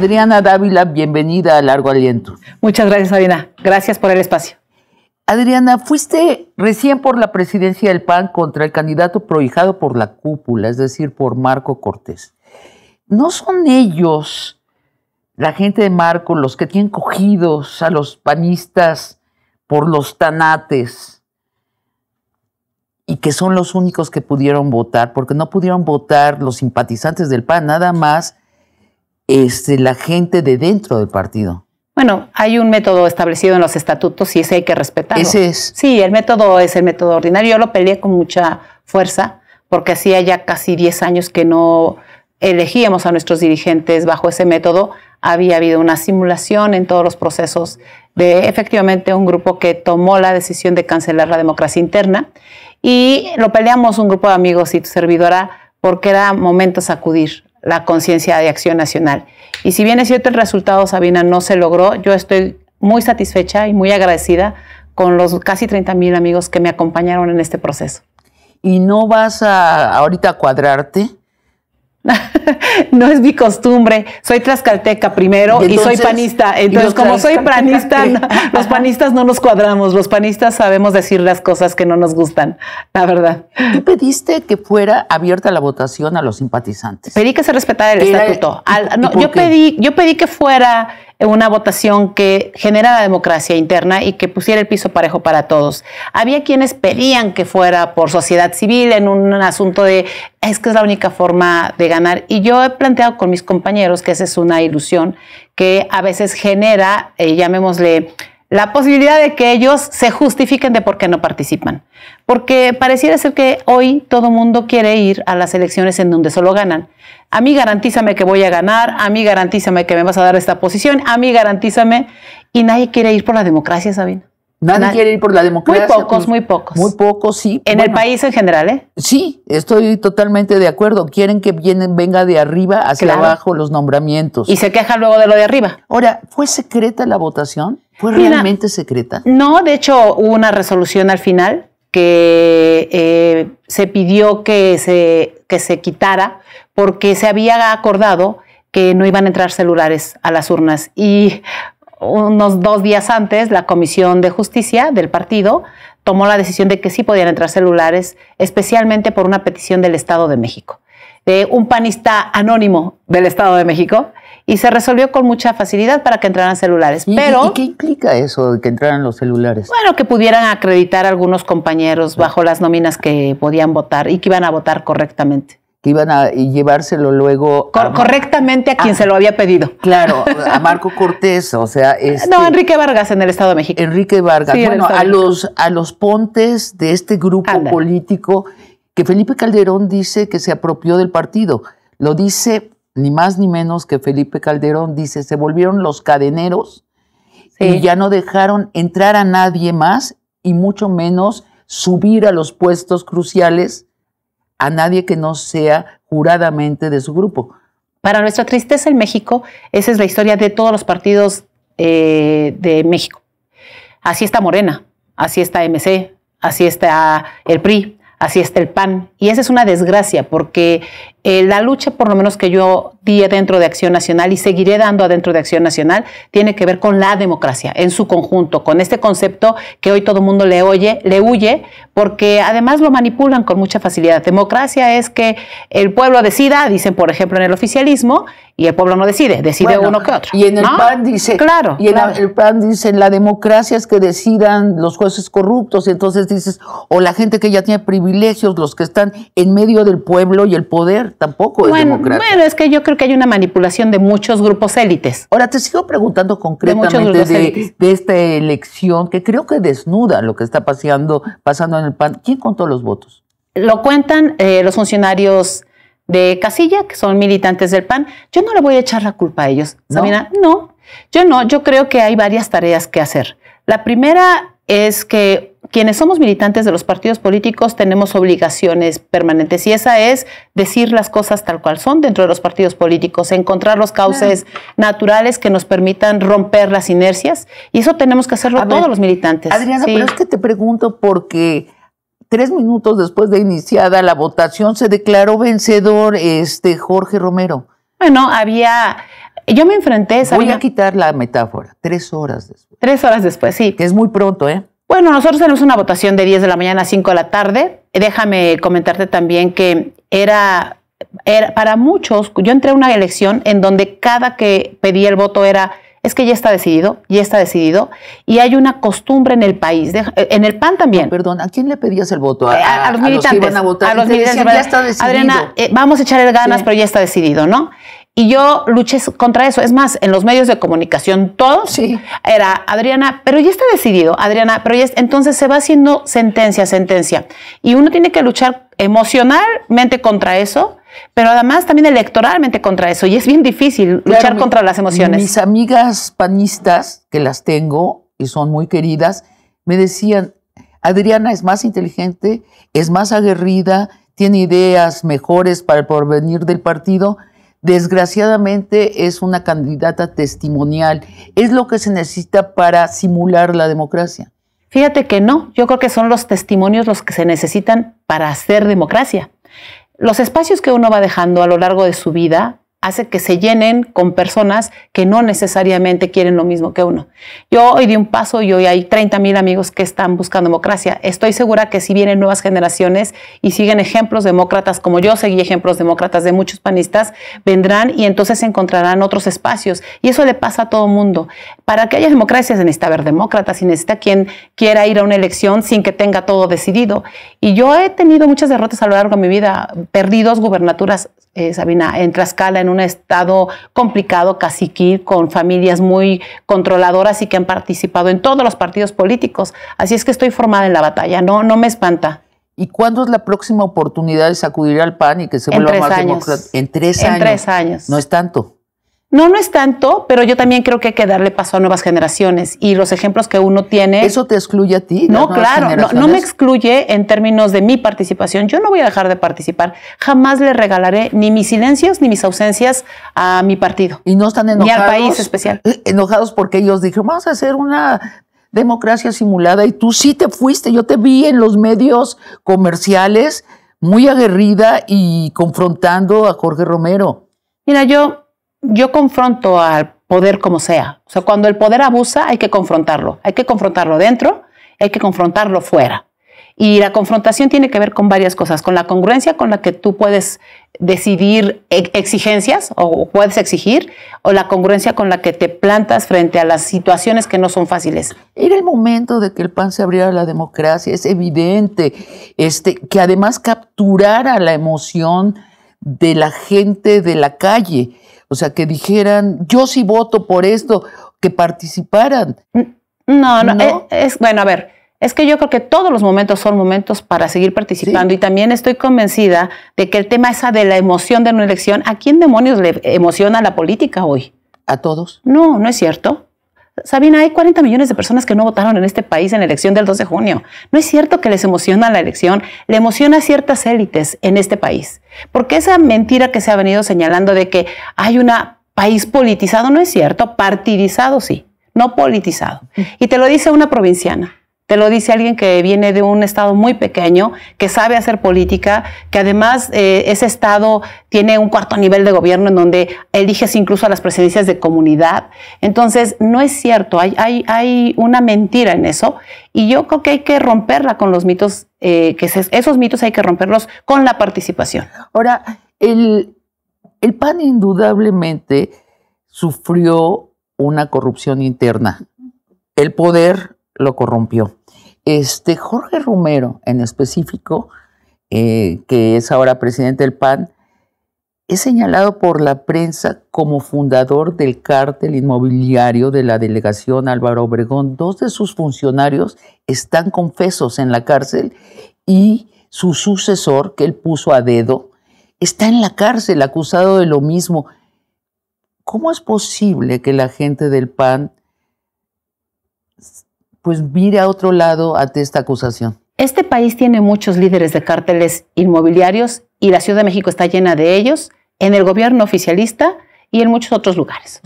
Adriana Dávila, bienvenida a Largo Aliento. Muchas gracias, Adriana. Gracias por el espacio. Adriana, fuiste recién por la presidencia del PAN contra el candidato prohijado por la cúpula, es decir, por Marco Cortés. ¿No son ellos, la gente de Marco, los que tienen cogidos a los panistas por los tanates y que son los únicos que pudieron votar, porque no pudieron votar los simpatizantes del PAN, nada más este, la gente de dentro del partido. Bueno, hay un método establecido en los estatutos y ese hay que respetarlo. Ese es. Sí, el método es el método ordinario. Yo lo peleé con mucha fuerza porque hacía ya casi 10 años que no elegíamos a nuestros dirigentes bajo ese método. Había habido una simulación en todos los procesos de efectivamente un grupo que tomó la decisión de cancelar la democracia interna y lo peleamos un grupo de amigos y tu servidora porque era momento sacudir la conciencia de acción nacional. Y si bien es cierto el resultado, Sabina, no se logró, yo estoy muy satisfecha y muy agradecida con los casi 30 mil amigos que me acompañaron en este proceso. ¿Y no vas a ahorita a cuadrarte? no es mi costumbre. Soy tlaxcalteca primero y, soy panista. Entonces, como soy panista, los panistas no nos cuadramos. Los panistas sabemos decir las cosas que no nos gustan, la verdad. Tú pediste que fuera abierta la votación a los simpatizantes. Pedí que se respetara el estatuto. yo, pedí, yo pedí que fuera una votación que generara democracia interna y que pusiera el piso parejo para todos. Había quienes pedían que fuera por sociedad civil en un asunto de es que es la única forma de ganar. Y yo he planteado con mis compañeros que esa es una ilusión que a veces genera, eh, llamémosle, la posibilidad de que ellos se justifiquen de por qué no participan. Porque pareciera ser que hoy todo mundo quiere ir a las elecciones en donde solo ganan. A mí garantízame que voy a ganar, a mí garantízame que me vas a dar esta posición, a mí garantízame. Y nadie quiere ir por la democracia, Sabina. Nadie, quiere ir por la democracia. Muy pocos, pues, muy pocos. Muy pocos, sí. En el país en general, ¿eh? Sí, estoy totalmente de acuerdo. Quieren que vienen, venga de arriba hacia abajo los nombramientos. Y se quejan luego de lo de arriba. Ahora, ¿fue secreta la votación? ¿Fue realmente secreta? No, de hecho hubo una resolución al final que eh, se pidió que se, que se quitara porque se había acordado que no iban a entrar celulares a las urnas. Y unos dos días antes, la Comisión de Justicia del partido tomó la decisión de que sí podían entrar celulares, especialmente por una petición del Estado de México de un panista anónimo del Estado de México y se resolvió con mucha facilidad para que entraran celulares. Pero, qué implica eso de que entraran los celulares? Bueno, que pudieran acreditar algunos compañeros bajo las nóminas que podían votar y que iban a votar correctamente. Que iban a llevárselo luego. correctamente a quien ah. se lo había pedido. Claro, a Marco Cortés, o sea. Este no, Enrique Vargas en el Estado de México. Enrique Vargas. bueno, a, los, a los pontes de este grupo político que Felipe Calderón dice que se apropió del partido. Lo dice ni más ni menos que Felipe Calderón, dice, se volvieron los cadeneros y ya no dejaron entrar a nadie más y mucho menos subir a los puestos cruciales a nadie que no sea juradamente de su grupo. Para nuestra tristeza en México, esa es la historia de todos los partidos eh, de México. Así está Morena, así está MC, así está el PRI, así está el pan. Y esa es una desgracia porque eh, la lucha, por lo menos que yo di dentro de Acción Nacional y seguiré dando adentro de Acción Nacional, tiene que ver con la democracia en su conjunto, con este concepto que hoy todo el mundo le oye, le huye, porque además lo manipulan con mucha facilidad. Democracia es que el pueblo decida, dicen por ejemplo en el oficialismo, y el pueblo no decide, decide uno que otro. Y en el plan PAN dice, claro, y en el PAN dice, la democracia es que decidan los jueces corruptos, y entonces dices, o la gente que ya tiene privilegios, los que están en medio del pueblo y el poder tampoco es Bueno, es que yo creo que hay una manipulación de muchos grupos élites. Ahora, te sigo preguntando concretamente de, de, esta elección que creo que desnuda lo que está pasando, pasando en el PAN. ¿Quién contó los votos? Lo cuentan eh, los funcionarios de Casilla, que son militantes del PAN. Yo no le voy a echar la culpa a ellos, Sabina. No, yo no. Yo creo que hay varias tareas que hacer. La primera es que quienes somos militantes de los partidos políticos tenemos obligaciones permanentes y esa es decir las cosas tal cual son dentro de los partidos políticos, encontrar los cauces naturales que nos permitan romper las inercias y eso tenemos que hacerlo todos los militantes. Adriana, pero es que te pregunto porque tres minutos después de iniciada la votación se declaró vencedor este Jorge Romero. Bueno, había yo me enfrenté. a esa Voy a quitar la metáfora. Tres horas después. Tres horas después, sí. Que es muy pronto, ¿eh? Bueno, nosotros tenemos una votación de 10 de la mañana a 5 de la tarde. Déjame comentarte también que era, era para muchos, yo entré a una elección en donde cada que pedía el voto era es que ya está decidido, ya está decidido, y hay una costumbre en el país, en el PAN también. perdón, ¿a quién le pedías el voto? A, los eh, militantes. A los militantes. ya está decidido. Adriana, eh, vamos a echarle ganas, pero ya está decidido, ¿no? Y yo luché contra eso. Es más, en los medios de comunicación todos sí. era Adriana, pero ya está decidido, Adriana, pero ya está. entonces se va haciendo sentencia, sentencia. Y uno tiene que luchar emocionalmente contra eso, pero además también electoralmente contra eso. Y es bien difícil luchar contra las emociones. Mis amigas panistas, que las tengo y son muy queridas, me decían, Adriana es más inteligente, es más aguerrida, tiene ideas mejores para el porvenir del partido desgraciadamente es una candidata testimonial. Es lo que se necesita para simular la democracia. Fíjate que no, yo creo que son los testimonios los que se necesitan para hacer democracia. Los espacios que uno va dejando a lo largo de su vida hace que se llenen con personas que no necesariamente quieren lo mismo que uno. Yo hoy di un paso y hoy hay 30 mil amigos que están buscando democracia. Estoy segura que si vienen nuevas generaciones y siguen ejemplos demócratas, como yo seguí ejemplos demócratas de muchos panistas, vendrán y entonces encontrarán otros espacios. Y eso le pasa a todo mundo. Para que haya democracia se necesita haber demócratas y necesita quien quiera ir a una elección sin que tenga todo decidido. Y yo he tenido muchas derrotas a lo largo de mi vida, dos gubernaturas, eh, Sabina, en Tlaxcala, en un estado complicado, caciquil, con familias muy controladoras y que han participado en todos los partidos políticos. Así es que estoy formada en la batalla, no, no me espanta. ¿Y cuándo es la próxima oportunidad de sacudir al PAN y que se vuelva más democrático? En tres años. En tres años. No es tanto. No, no es tanto, pero yo también creo que hay que darle paso a nuevas generaciones y los ejemplos que uno tiene. ¿Eso te excluye a ti? No, claro, no, me excluye en términos de mi participación. Yo no voy a dejar de participar. Jamás le regalaré ni mis silencios ni mis ausencias a mi partido. Y no están enojados. Ni al país especial. Eh, eh, enojados porque ellos dijeron, vamos a hacer una democracia simulada y tú sí te fuiste. Yo te vi en los medios comerciales muy aguerrida y confrontando a Jorge Romero. Mira, yo yo confronto al poder como sea. O sea, cuando el poder abusa, hay que confrontarlo. Hay que confrontarlo dentro, hay que confrontarlo fuera. Y la confrontación tiene que ver con varias cosas, con la congruencia con la que tú puedes decidir e-, exigencias o puedes exigir, o la congruencia con la que te plantas frente a las situaciones que no son fáciles. Era el momento de que el PAN se abriera a la democracia, es evidente, este, que además capturara la emoción de la gente de la calle o sea, que dijeran, yo sí voto por esto, que participaran. No, no, eh, Es, bueno, a ver, es que yo creo que todos los momentos son momentos para seguir participando y también estoy convencida de que el tema esa de la emoción de una elección, ¿a quién demonios le emociona la política hoy? ¿A todos? No, no es cierto. Sabina, hay 40 millones de personas que no votaron en este país en la elección del 2 de junio. No es cierto que les emociona la elección, le emociona a ciertas élites en este país. Porque esa mentira que se ha venido señalando de que hay un país politizado no es cierto, partidizado sí, no politizado. Mm. Y te lo dice una provinciana te lo dice alguien que viene de un estado muy pequeño, que sabe hacer política, que además eh, ese estado tiene un cuarto nivel de gobierno en donde eliges incluso a las presidencias de comunidad. Entonces, no es cierto, hay, hay, hay una mentira en eso y yo creo que hay que romperla con los mitos, eh, esos mitos hay que romperlos con la participación. Ahora, el, el PAN indudablemente sufrió una corrupción interna. El poder lo corrompió. Este, Jorge Romero, en específico, eh, que es ahora presidente del PAN, es señalado por la prensa como fundador del cártel inmobiliario de la delegación Álvaro Obregón. Dos de sus funcionarios están confesos en la cárcel y su sucesor, que él puso a dedo, está en la cárcel acusado de lo mismo. ¿Cómo es posible que la gente del PAN pues mira a otro lado ante esta acusación. Este país tiene muchos líderes de cárteles inmobiliarios y la Ciudad de México está llena de ellos en el gobierno oficialista y en muchos otros lugares.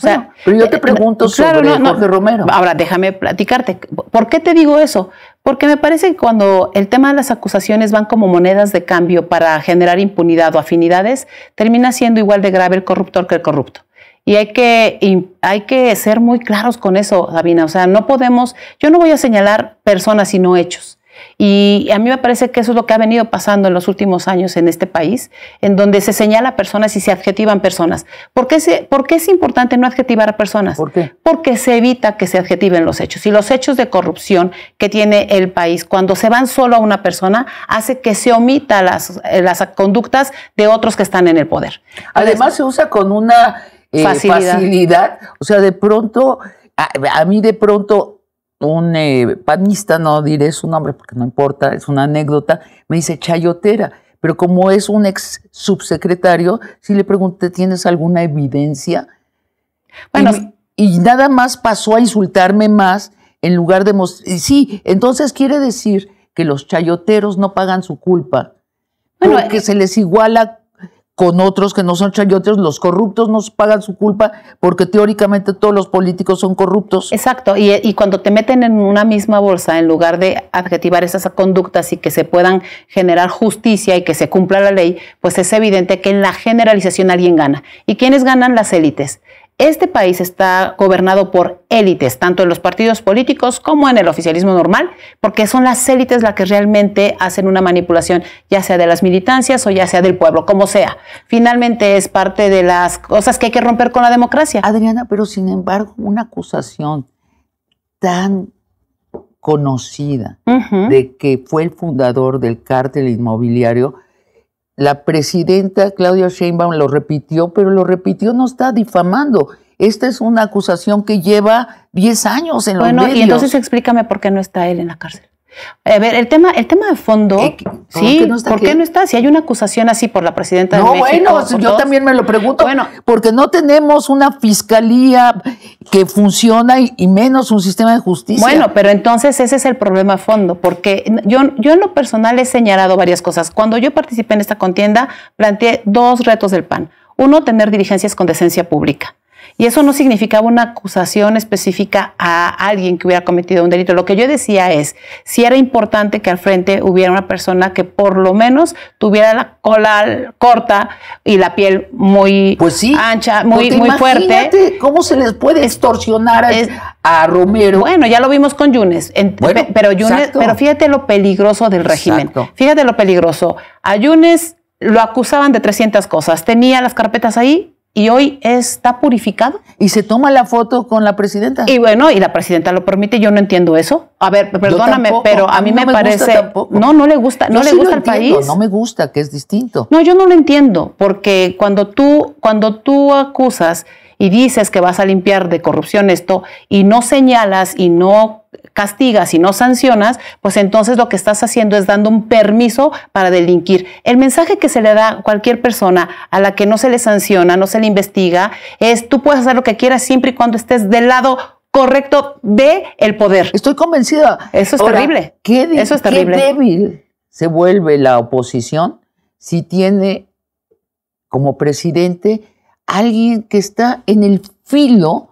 pero yo te eh, pregunto sobre Romero. Ahora, déjame platicarte. ¿Por qué te digo eso? Porque me parece que cuando el tema de las acusaciones van como monedas de cambio para generar impunidad o afinidades, termina siendo igual de grave el corruptor que el corrupto. Y hay que, hay que ser muy claros con eso, Sabina. O sea, no podemos, yo no voy a señalar personas sino hechos. Y a mí me parece que eso es lo que ha venido pasando en los últimos años en este país, en donde se señala personas y se adjetivan personas. ¿Por qué, qué es importante no adjetivar a personas? ¿Por qué? Porque se evita que se adjetiven los hechos. Y los hechos de corrupción que tiene el país, cuando se van solo a una persona, hace que se omita las, las conductas de otros que están en el poder. Además, se usa con una eh, facilidad. O sea, de pronto, a, mí de pronto un eh, panista, no diré su nombre porque no importa, es una anécdota, me dice chayotera. Pero como es un ex subsecretario, si le pregunté, ¿tienes alguna evidencia? Bueno, y, nada más pasó a insultarme más en lugar de... mostrar, sí, entonces quiere decir que los chayoteros no pagan su culpa, bueno, porque eh, se les iguala con otros que no son chayotes, los corruptos nos pagan su culpa porque teóricamente todos los políticos son corruptos. Exacto, y, cuando te meten en una misma bolsa, en lugar de adjetivar esas conductas y que se puedan generar justicia y que se cumpla la ley, pues es evidente que en la generalización alguien gana. ¿Y quiénes ganan? Las élites. Este país está gobernado por élites, tanto en los partidos políticos como en el oficialismo normal, porque son las élites las que realmente hacen una manipulación, ya sea de las militancias o ya sea del pueblo, como sea. Finalmente es parte de las cosas que hay que romper con la democracia. Adriana, pero sin embargo, una acusación tan conocida de que fue el fundador del cártel inmobiliario la presidenta Claudia Sheinbaum lo repitió, pero lo repitió, no está difamando. Esta es una acusación que lleva 10 años en los Bueno, y entonces explícame por qué no está él en la cárcel. A ver, el tema, el tema de fondo, sí, ¿por, qué no, está Si hay una acusación así por la presidenta no, de bueno, yo también me lo pregunto, bueno, porque no tenemos una fiscalía que funciona y, menos un sistema de justicia. Bueno, pero entonces ese es el problema a fondo, porque yo, yo en lo personal he señalado varias cosas. Cuando yo participé en esta contienda, planteé dos retos del PAN. Uno, tener dirigencias con decencia pública. Y eso no significaba una acusación específica a alguien que hubiera cometido un delito. Lo que yo decía es, si era importante que al frente hubiera una persona que por lo menos tuviera la cola corta y la piel muy pues ancha, muy, muy fuerte. ¿Cómo se les puede extorsionar a, Romero? Bueno, ya lo vimos con Yunes. pero, pero fíjate lo peligroso del régimen. Fíjate lo peligroso. A Yunes lo acusaban de 300 cosas. Tenía las carpetas ahí y hoy está purificado. Y se toma la foto con la presidenta. Y bueno, y la presidenta lo permite, yo no entiendo eso. A ver, perdóname, pero a mí, me, parece no no le gusta, no le gusta al país. No me gusta, que es distinto. No, yo no lo entiendo, porque cuando tú cuando tú acusas y dices que vas a limpiar de corrupción esto y no señalas y no castigas y no sancionas, pues entonces lo que estás haciendo es dando un permiso para delinquir. El mensaje que se le da a cualquier persona a la que no se le sanciona, no se le investiga, es tú puedes hacer lo que quieras siempre y cuando estés del lado correcto de el poder. Estoy convencida. Eso es terrible. Qué Eso es terrible. Qué débil se vuelve la oposición si tiene como presidente alguien que está en el filo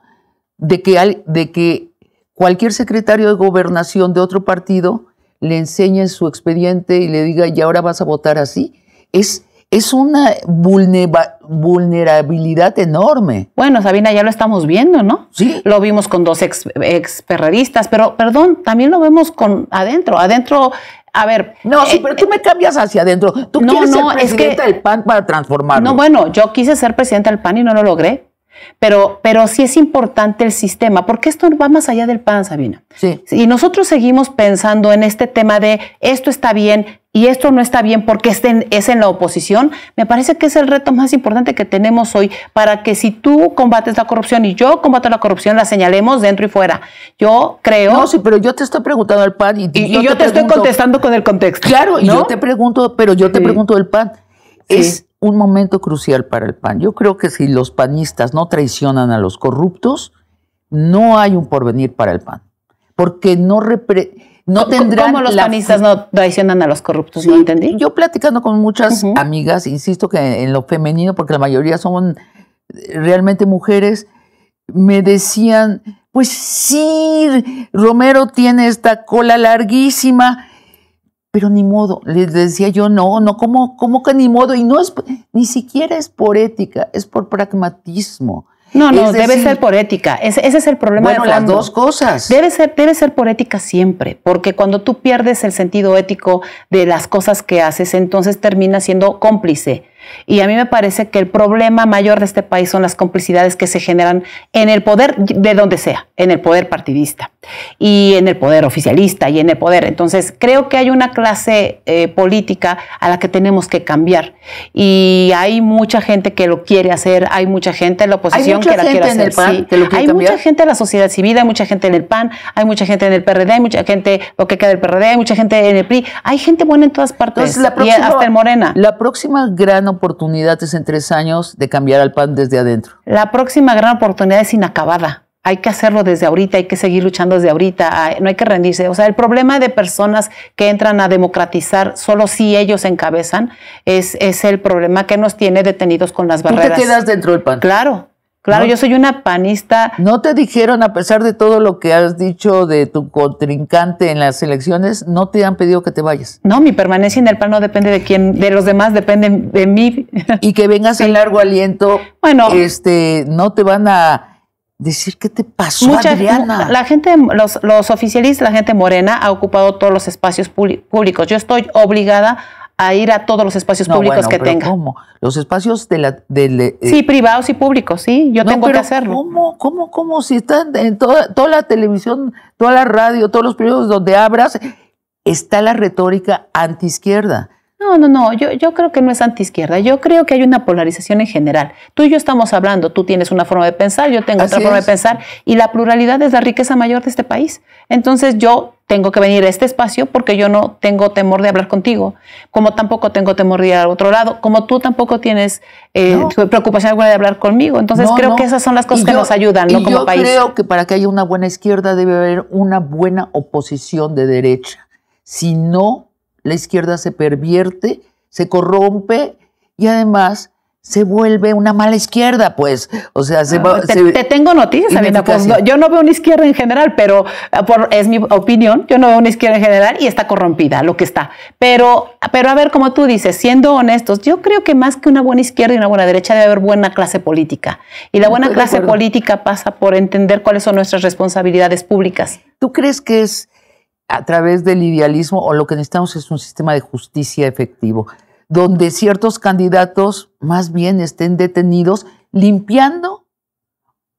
de que, de que cualquier secretario de gobernación de otro partido le enseñe su expediente y le diga, y ahora vas a votar así, es, es una vulnerabilidad enorme. Bueno, Sabina, ya lo estamos viendo, ¿no? Sí. Lo vimos con dos ex, ex perreristas, pero perdón, también lo vemos con adentro. Adentro a ver. No, sí, eh, pero tú me cambias hacia adentro. Tú no, quieres que, del PAN para transformarlo. No, bueno, yo quise ser presidente del PAN y no lo logré. Pero, pero sí es importante el sistema, porque esto va más allá del pan, Sabina. Sí. Y nosotros seguimos pensando en este tema de esto está bien y esto no está bien porque es en, es en la oposición. Me parece que es el reto más importante que tenemos hoy para que si tú combates la corrupción y yo combato la corrupción, la señalemos dentro y fuera. Yo creo... No, sí, pero yo te estoy preguntando al PAN y, yo, te, estoy contestando con el contexto. Claro, y yo te pregunto, pero yo te pregunto del PAN. Es un momento crucial para el PAN. Yo creo que si los panistas no traicionan a los corruptos, no hay un porvenir para el PAN, porque no no tendrán ¿Cómo los panistas no traicionan a los corruptos? no entendí. Yo platicando con muchas amigas, insisto que en lo femenino, porque la mayoría son realmente mujeres, me decían, pues sí, Romero tiene esta cola larguísima, pero ni modo, les decía yo, no, no, ¿cómo, cómo que ni modo? Y no es, ni siquiera es por ética, es por pragmatismo. No, no, debe ser por ética. Ese, es el problema. Bueno, de las dos cosas. Debe ser, debe ser por ética siempre, porque cuando tú pierdes el sentido ético de las cosas que haces, entonces terminas siendo cómplice y a mí me parece que el problema mayor de este país son las complicidades que se generan en el poder de donde sea, en el poder partidista y en el poder oficialista y en el poder. Entonces, creo que hay una clase eh, política a la que tenemos que cambiar. Y hay mucha gente que lo quiere hacer, hay mucha gente en la oposición que la quiere hacer. sí. hay mucha gente en la sociedad civil, hay mucha gente en el PAN, hay mucha gente en el PRD, hay mucha gente lo que queda del PRD, hay mucha gente en el PRI. Hay gente buena en todas partes y hasta en Morena. La próxima gran oportunidades en tres años de cambiar al PAN desde adentro? La próxima gran oportunidad es inacabada. Hay que hacerlo desde ahorita, hay que seguir luchando desde ahorita, ah, no hay que rendirse. O sea, el problema de personas que entran a democratizar solo si ellos encabezan es, es el problema que nos tiene detenidos con las barreras. ¿Tú te quedas dentro del PAN? Claro, Claro, yo soy una panista. ¿No te dijeron, a pesar de todo lo que has dicho de tu contrincante en las elecciones, no te han pedido que te vayas? No, mi permanencia en el PAN no depende de quién, de los demás, depende de mí. Y que vengas en largo aliento. Bueno. Este, no te van a decir qué te pasó, Mucha, Adriana. La gente, los, los oficialistas, la gente morena ha ocupado todos los espacios públicos. Yo estoy obligada a ir a todos los espacios públicos que tenga. ¿Cómo? Los espacios de la. Eh, sí, privados y públicos, sí. Yo tengo que hacerlo. ¿Cómo, cómo, cómo? Si están en toda, toda la televisión, toda la radio, todos los periodos donde abras, está la retórica izquierda. No, no, no, yo, yo creo que no es antiizquierda, yo creo que hay una polarización en general. Tú y yo estamos hablando, tú tienes una forma de pensar, yo tengo otra forma de pensar, y la pluralidad es la riqueza mayor de este país. Entonces yo tengo que venir a este espacio porque yo no tengo temor de hablar contigo, como tampoco tengo temor de ir al otro lado, como tú tampoco tienes eh, preocupación alguna de hablar conmigo. Entonces creo que esas son las cosas que nos ayudan como país. Yo creo que para que haya una buena izquierda debe haber una buena oposición de derecha. Si no, la izquierda se pervierte, se corrompe y además se vuelve una mala izquierda, pues. O sea, se, ah, te, tengo noticias, Sabina. Pues, yo no veo una izquierda en general, pero ah, es mi opinión. Yo no veo una izquierda en general y está corrompida, lo que está. Pero, pero a ver, como tú dices, siendo honestos, yo creo que más que una buena izquierda y una buena derecha debe haber buena clase política. Y la buena clase política pasa por entender cuáles son nuestras responsabilidades públicas. ¿Tú crees que es a través del idealismo o lo que necesitamos es un sistema de justicia efectivo, donde ciertos candidatos más bien estén detenidos limpiando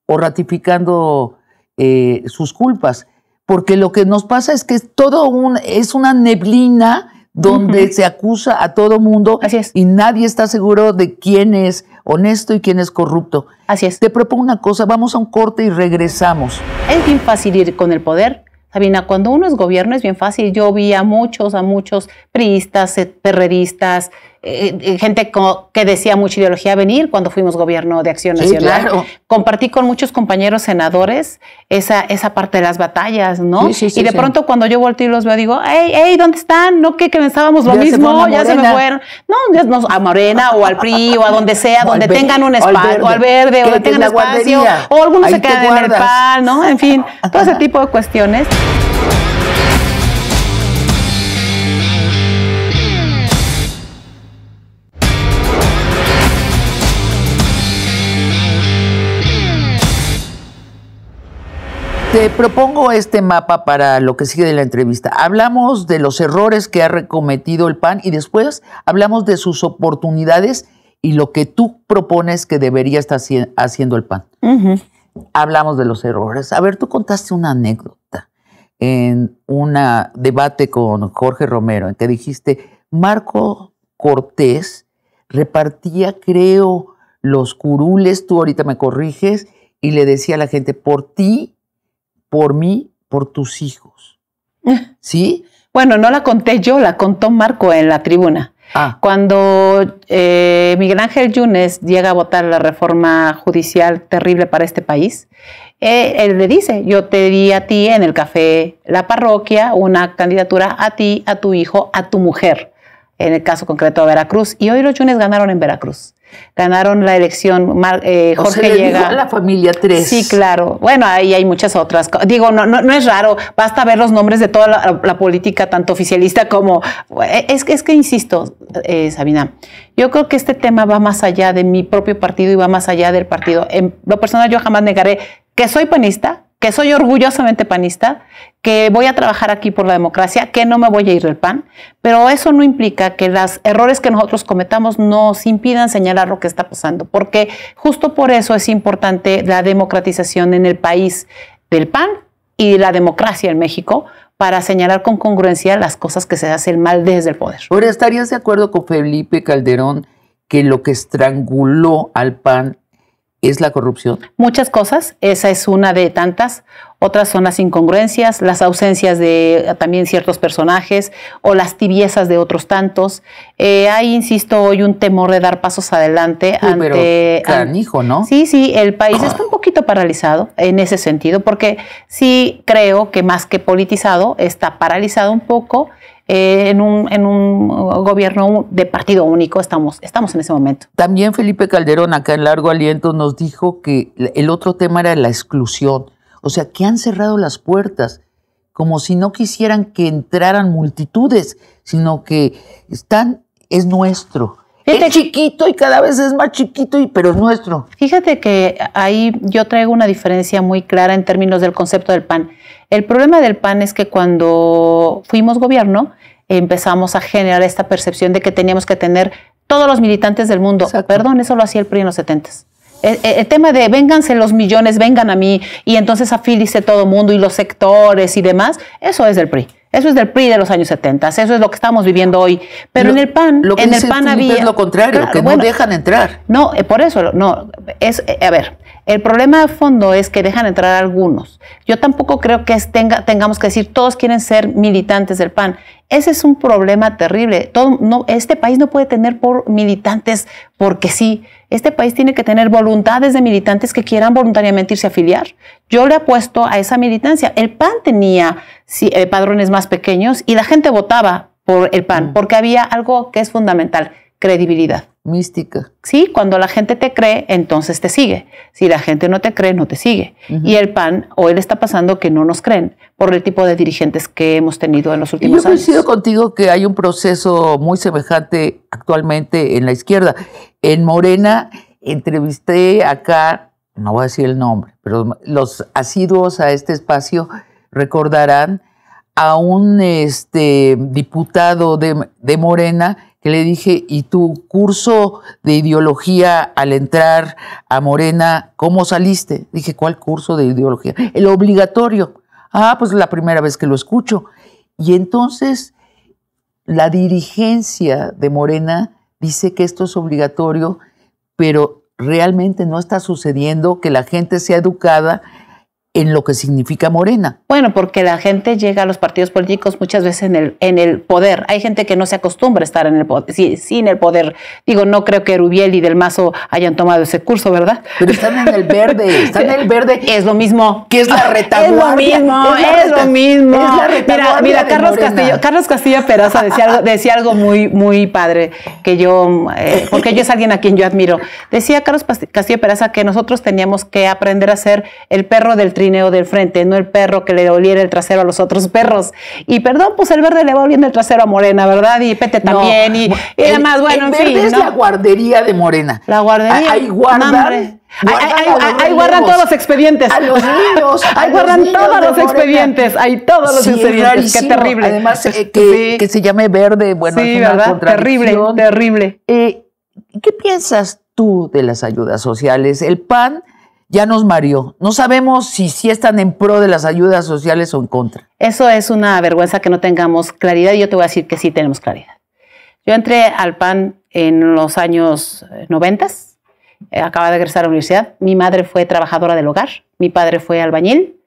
o ratificando eh, sus culpas. Porque lo que nos pasa es que es todo un, es una neblina donde se acusa a todo mundo y nadie está seguro de quién es honesto y quién es corrupto. Así es. Te propongo una cosa, vamos a un corte y regresamos. Es bien fácil ir con el poder Sabina, cuando uno es gobierno es bien fácil. Yo vi a muchos, a muchos priistas, perreristas, eh, eh, gente que decía mucha ideología venir cuando fuimos gobierno de acción nacional. Compartí con muchos compañeros senadores esa, esa parte de las batallas, ¿no? y de pronto cuando yo volteo y los veo, digo, hey, hey, ¿dónde están? No que pensábamos lo mismo, ya se me fueron. No, a Morena o al PRI o a donde sea, donde tengan un espacio, o al verde, o donde tengan espacio, o algunos se quedan en el PAN, ¿no? En fin, todo ese tipo de cuestiones. Te propongo este mapa para lo que sigue de la entrevista. Hablamos de los errores que ha cometido el PAN y después hablamos de sus oportunidades y lo que tú propones que debería estar haciendo el PAN. Hablamos de los errores. A ver, tú contaste una anécdota en un debate con Jorge Romero en que dijiste, Marco Cortés repartía, creo, los curules, tú ahorita me corriges, y le decía a la gente, por ti por mí, por tus hijos. Ah. ¿Sí? Bueno, no la conté yo, la contó Marco en la tribuna. Ah. Cuando eh, Miguel Ángel Yunes llega a votar la reforma judicial terrible para este país, eh, él le dice, yo te di a ti en el café La Parroquia una candidatura a ti, a tu hijo, a tu mujer, en el caso concreto de Veracruz, y hoy los Yunes ganaron en Veracruz ganaron la elección. Eh, Jorge llega. la familia 3. Sí, claro. Bueno, ahí hay muchas otras. Digo, no, no, es raro. Basta ver los nombres de toda la, política, tanto oficialista como. Eh, es, es que insisto, eh, Sabina, yo creo que este tema va más allá de mi propio partido y va más allá del partido. En lo personal, yo jamás negaré que soy panista, que soy orgullosamente panista, que voy a trabajar aquí por la democracia, que no me voy a ir del PAN, pero eso no implica que los errores que nosotros cometamos nos impidan señalar lo que está pasando, porque justo por eso es importante la democratización en el país del PAN y la democracia en México para señalar con congruencia las cosas que se hacen mal desde el poder. Ahora, ¿estarías de acuerdo con Felipe Calderón que lo que estranguló al PAN es la corrupción? Muchas cosas, esa es una de tantas otras son las incongruencias, las ausencias de también ciertos personajes o las tibiezas de otros tantos. Eh, hay, insisto, hoy un temor de dar pasos adelante a ante... hijo, ¿no? Sí, sí, el país está un poquito paralizado en ese sentido, porque sí creo que más que politizado, está paralizado un poco eh, en, un, en, un, gobierno de partido único estamos, estamos en ese momento. También Felipe Calderón, acá en Largo Aliento, nos dijo que el otro tema era la exclusión. O sea, que han cerrado las puertas, como si no quisieran que entraran multitudes, sino que están, es nuestro. es chiquito y cada vez es más chiquito, y, pero es nuestro. Fíjate que ahí yo traigo una diferencia muy clara en términos del concepto del PAN. El problema del PAN es que cuando fuimos gobierno empezamos a generar esta percepción de que teníamos que tener todos los militantes del mundo. Perdón, eso lo hacía el PRI en los setentas. Eh, eh, el, tema de vénganse los millones, vengan a mí, y entonces afílice todo el mundo y los sectores y demás, eso es del PRI. Eso es del PRI de los años 70, eso es lo que estamos viviendo hoy. Pero en el PAN, en el PAN había, es lo contrario, que no dejan entrar. No, eh, por eso, no, es, a ver, el problema de fondo es que dejan entrar a algunos. Yo tampoco creo que tengamos que decir todos quieren ser militantes del PAN. Ese es un problema terrible. Todo, no, este país no puede tener por militantes porque sí. Este país tiene que tener voluntades de militantes que quieran voluntariamente irse a afiliar. Yo le apuesto a esa militancia. El PAN tenía eh, padrones más pequeños y la gente votaba por el PAN mm. porque había algo que es fundamental, credibilidad mística. Sí, cuando la gente te cree, entonces te sigue. Si la gente no te cree, no te sigue. Y el PAN hoy le está pasando que no nos creen por el tipo de dirigentes que hemos tenido en los últimos años. Yo coincido contigo que hay un proceso muy semejante actualmente en la izquierda. En Morena entrevisté acá, no voy a decir el nombre, pero los asiduos a este espacio recordarán a un este, diputado de, de Morena que le dije, ¿y tu curso de ideología al entrar a Morena, cómo saliste? Dije, ¿cuál curso de ideología? El obligatorio. Ah, pues la primera vez que lo escucho. Y entonces la dirigencia de Morena dice que esto es obligatorio, pero realmente no está sucediendo que la gente sea educada en lo que significa Morena. Bueno, porque la gente llega a los partidos políticos muchas veces en el, en el poder. Hay gente que no se acostumbra a estar en el poder, sin el poder. Digo, no creo que Rubiel y Del Mazo hayan tomado ese curso, ¿verdad? Pero están en el verde, están en el verde. Es lo mismo. Que es la retaguardia. Es lo mismo, es, lo mismo. Es la mira, mira, Carlos Castillo, Carlos Castillo Peraza decía algo, decía algo muy, muy padre, que yo, eh, porque yo es alguien a quien yo admiro. Decía Carlos Castillo Peraza que nosotros teníamos que aprender a ser el perro del tribunal dinero del frente, no el perro que le oliera el trasero a los otros perros. Y perdón, pues el verde le va oliendo el trasero a Morena, ¿verdad? Y Pete también. y, además, bueno, verde es la guardería de Morena. La guardería. Ahí guardan. ahí, guardan todos los expedientes. A los niños. Ahí guardan todos los expedientes. Hay todos los expedientes. Qué terrible. Además, eh, que, se llame verde. Bueno, ¿verdad? Terrible, terrible. Eh, ¿Qué piensas tú de las ayudas sociales? El PAN ya nos mareó. No sabemos si están en pro de las ayudas sociales o en contra. Eso es una vergüenza que no tengamos claridad yo te voy a decir que sí tenemos claridad. Yo entré al PAN en los años 90, eh, acaba de egresar a la universidad. Mi madre fue trabajadora del hogar, mi padre fue albañil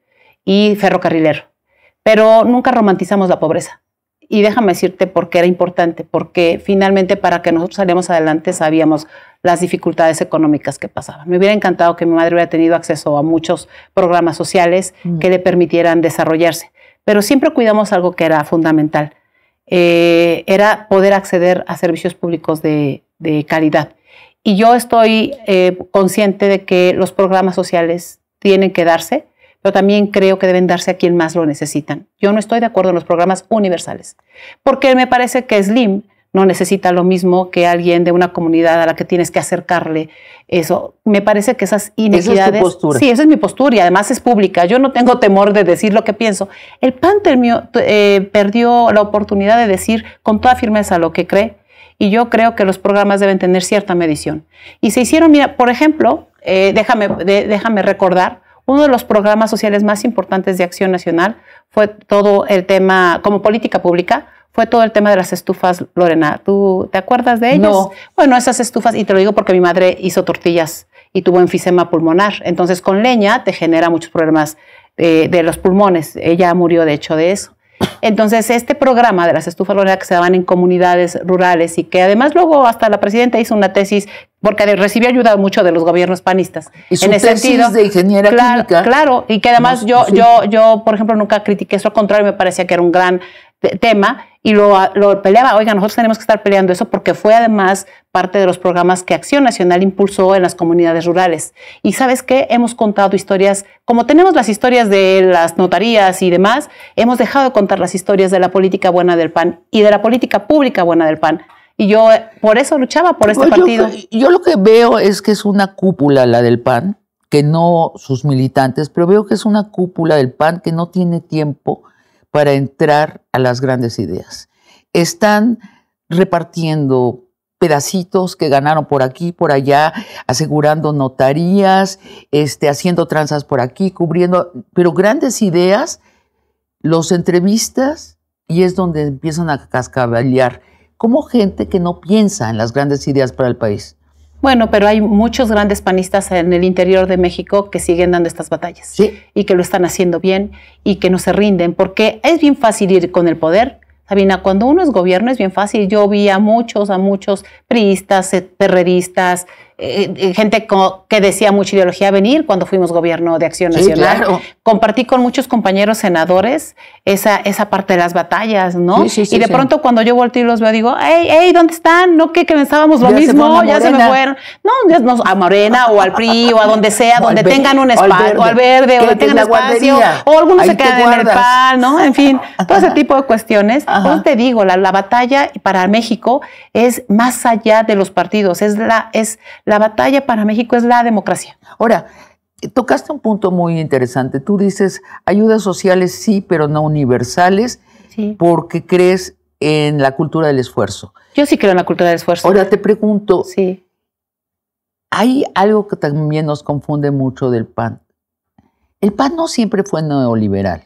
y ferrocarrilero. Pero nunca romantizamos la pobreza. Y déjame decirte por qué era importante, porque finalmente para que nosotros saliéramos adelante sabíamos las dificultades económicas que pasaban. Me hubiera encantado que mi madre hubiera tenido acceso a muchos programas sociales mm. que le permitieran desarrollarse, pero siempre cuidamos algo que era fundamental, eh, era poder acceder a servicios públicos de, calidad. Y yo estoy eh, consciente de que los programas sociales tienen que darse, pero también creo que deben darse a quien más lo necesitan. Yo no estoy de acuerdo en los programas universales, porque me parece que Slim no necesita lo mismo que alguien de una comunidad a la que tienes que acercarle eso. Me parece que esas inequidades... Esa es tu postura. Sí, esa es mi postura y además es pública. Yo no tengo temor de decir lo que pienso. El Panther eh, perdió la oportunidad de decir con toda firmeza lo que cree y yo creo que los programas deben tener cierta medición. Y se hicieron, mira, por ejemplo, eh, déjame, déjame recordar uno de los programas sociales más importantes de Acción Nacional fue todo el tema, como política pública, fue todo el tema de las estufas, Lorena. ¿Tú te acuerdas de ellas? Bueno, esas estufas, y te lo digo porque mi madre hizo tortillas y tuvo enfisema pulmonar. Entonces, con leña te genera muchos problemas eh, de los pulmones. Ella murió, de hecho, de eso. Entonces, este programa de las estufas Lorena que se daban en comunidades rurales y que además luego hasta la presidenta hizo una tesis porque recibió ayuda mucho de los gobiernos panistas. Y en ese sentido, de ingeniera claro, Claro, y que además yo, yo, yo, por ejemplo, nunca critiqué eso, al contrario, me parecía que era un gran tema y lo, lo, peleaba. Oiga, nosotros tenemos que estar peleando eso porque fue además parte de los programas que Acción Nacional impulsó en las comunidades rurales. Y sabes qué, hemos contado historias, como tenemos las historias de las notarías y demás, hemos dejado de contar las historias de la política buena del PAN y de la política pública buena del PAN. Y yo eh, por eso luchaba, por este pues partido. Yo, lo que veo es que es una cúpula la del PAN, que no sus militantes, pero veo que es una cúpula del PAN que no tiene tiempo para entrar a las grandes ideas. Están repartiendo pedacitos que ganaron por aquí, por allá, asegurando notarías, este, haciendo tranzas por aquí, cubriendo, pero grandes ideas, los entrevistas, y es donde empiezan a cascabalear como gente que no piensa en las grandes ideas para el país. Bueno, pero hay muchos grandes panistas en el interior de México que siguen dando estas batallas y que lo están haciendo bien y que no se rinden, porque es bien fácil ir con el poder. Sabina, cuando uno es gobierno es bien fácil. Yo vi a muchos, a muchos priistas, perreristas, eh, gente que decía mucha ideología venir cuando fuimos gobierno de acción nacional. Compartí con muchos compañeros senadores esa, esa parte de las batallas, ¿no? y de pronto cuando yo volteo y los veo, digo, hey, hey, ¿dónde están? No, que pensábamos lo mismo, ya se me fueron. No, ya, no, a Morena o al PRI o a donde sea, donde tengan un espacio, o al verde, o donde tengan espacio, o algunos se quedan en el PAN, ¿no? En fin, todo ese tipo de cuestiones. Entonces te digo, la, la batalla para México es más allá de los partidos, es la, es la batalla para México es la democracia. Ahora, tocaste un punto muy interesante. Tú dices, ayudas sociales sí, pero no universales, porque crees en la cultura del esfuerzo. Yo sí creo en la cultura del esfuerzo. Ahora te pregunto, sí. hay algo que también nos confunde mucho del PAN. El PAN no siempre fue neoliberal.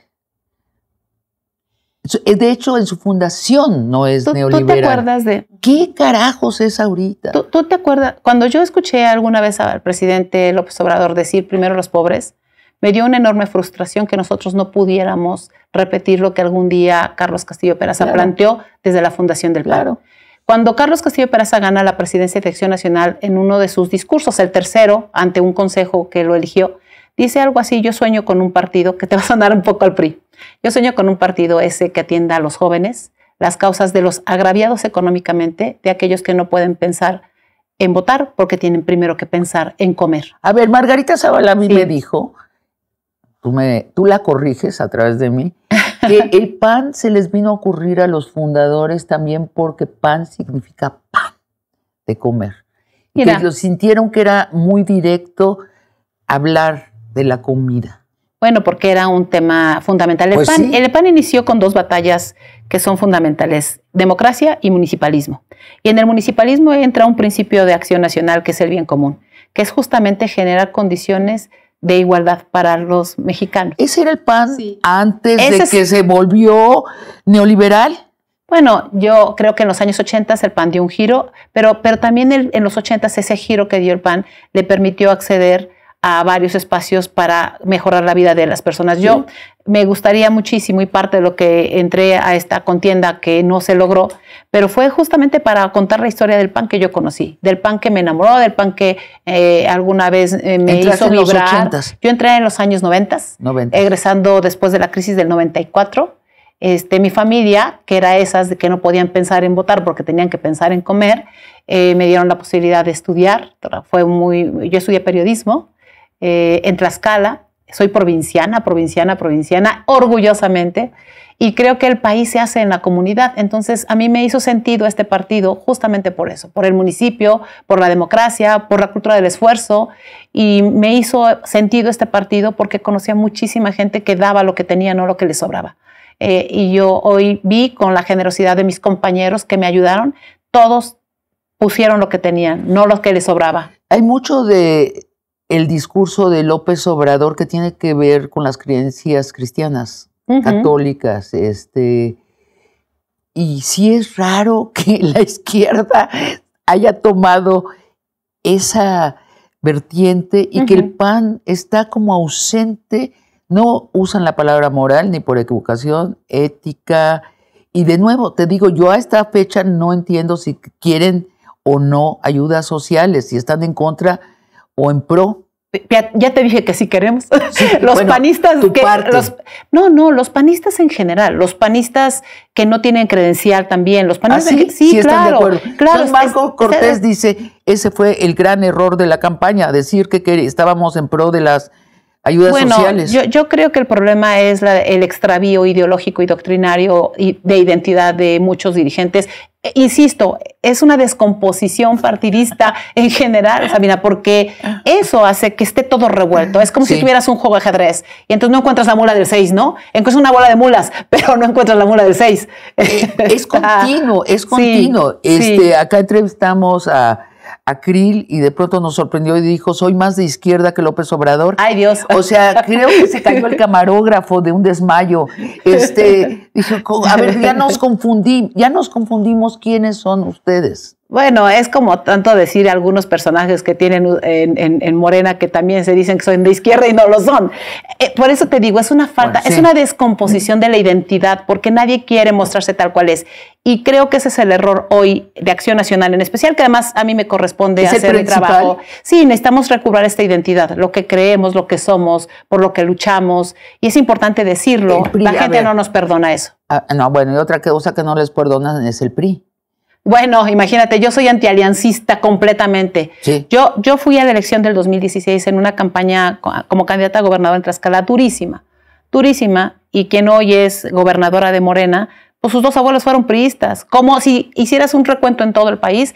Eh, de hecho, en su fundación no es neoliberal. ¿Tú te acuerdas de...? ¿Qué carajos es ahorita? ¿Tú, te acuerdas? Cuando yo escuché alguna vez al presidente López Obrador decir primero los pobres, me dio una enorme frustración que nosotros no pudiéramos repetir lo que algún día Carlos Castillo Peraza planteó desde la fundación del PAN. Cuando Carlos Castillo Peraza gana la presidencia de Acción Nacional en uno de sus discursos, el tercero, ante un consejo que lo eligió, Dice algo así, yo sueño con un partido, que te va a sonar un poco al PRI, yo sueño con un partido ese que atienda a los jóvenes, las causas de los agraviados económicamente, de aquellos que no pueden pensar en votar porque tienen primero que pensar en comer. A ver, Margarita Zavala a mí me dijo, tú, me, tú la corriges a través de mí, que el pan se les vino a ocurrir a los fundadores también porque pan significa pan de comer. Y Que ellos sintieron que era muy directo hablar de la comida? Bueno, porque era un tema fundamental. El, pues PAN, el PAN inició con dos batallas que son fundamentales, democracia y municipalismo. Y en el municipalismo entra un principio de acción nacional que es el bien común, que es justamente generar condiciones de igualdad para los mexicanos. Ese era el PAN antes de que se volvió neoliberal. Bueno, yo creo que en los años 80 el PAN dio un giro, pero, pero también en los 80 ese giro que dio el PAN le permitió acceder a varios espacios para mejorar la vida de las personas. Yo me gustaría muchísimo y parte de lo que entré a esta contienda que no se logró, pero fue justamente para contar la historia del pan que yo conocí, del pan que me enamoró, del pan que eh, alguna vez eh, me hizo en yo entré en los años 90, egresando después de la crisis del 94. Este, mi familia, que era esas de que no podían pensar en votar porque tenían que pensar en comer, eh, me dieron la posibilidad de estudiar. Fue muy, yo estudié periodismo, eh, en Tlaxcala. Soy provinciana, provinciana, provinciana, orgullosamente. Y creo que el país se hace en la comunidad. Entonces, a mí me hizo sentido este partido justamente por eso, por el municipio, por la democracia, por la cultura del esfuerzo. Y me hizo sentido este partido porque conocía muchísima gente que daba lo que tenía, no lo que le sobraba. Eh, y yo hoy vi con la generosidad de mis compañeros que me ayudaron, todos pusieron lo que tenían, no lo que les sobraba. Hay mucho de el discurso de López Obrador que tiene que ver con las creencias cristianas, católicas, este. Y sí es raro que la izquierda haya tomado esa vertiente y que el PAN está como ausente, no usan la palabra moral ni por equivocación, ética. Y de nuevo, te digo, yo a esta fecha no entiendo si quieren o no ayudas sociales, si están en contra o en pro ya te dije que sí queremos. los panistas que no, no, los panistas en general, los panistas que no tienen credencial también, los panistas ¿Ah, sí? claro, claro. Marco Cortés dice, ese fue el gran error de la campaña, decir que, estábamos en pro de las ayudas sociales. Yo, creo que el problema es el extravío ideológico y doctrinario y de identidad de muchos dirigentes eh, insisto, es una descomposición partidista en general, Sabina, porque ah. eso hace que esté todo revuelto. Es como si tuvieras un juego de ajedrez y entonces no encuentras la mula del 6, ¿no? Encuentras una bola de mulas, pero no encuentras la mula del 6. Eh, es, continuo, es continuo. Este, acá entrevistamos a y de pronto nos sorprendió y dijo, soy más de izquierda que López Obrador. Ay Dios. O sea, creo que se cayó el camarógrafo de un desmayo. Este, dijo, a ver, ya nos confundí, ya nos confundimos quiénes son ustedes. Bueno, es como tanto decir algunos personajes que tienen uh, en, Morena que también se dicen que son de izquierda y no lo son. Eh, por eso te digo, es una falta, es una descomposición de la identidad porque nadie quiere mostrarse tal cual es. Y creo que ese es el error hoy de Acción Nacional en especial, que además a mí me corresponde hacer el, trabajo. Sí, necesitamos recuperar esta identidad, lo que creemos, lo que somos, por lo que luchamos. Y es importante decirlo. la gente no nos perdona eso. Ah, no, bueno, y otra cosa que no les perdonan es el PRI. Bueno, imagínate, yo soy antialiancista completamente. Yo, yo fui a la elección del 2016 en una campaña como candidata a gobernador en Tlaxcala durísima, durísima, y quien hoy es gobernadora de Morena, pues sus dos abuelos fueron priistas. Como si hicieras un recuento en todo el país,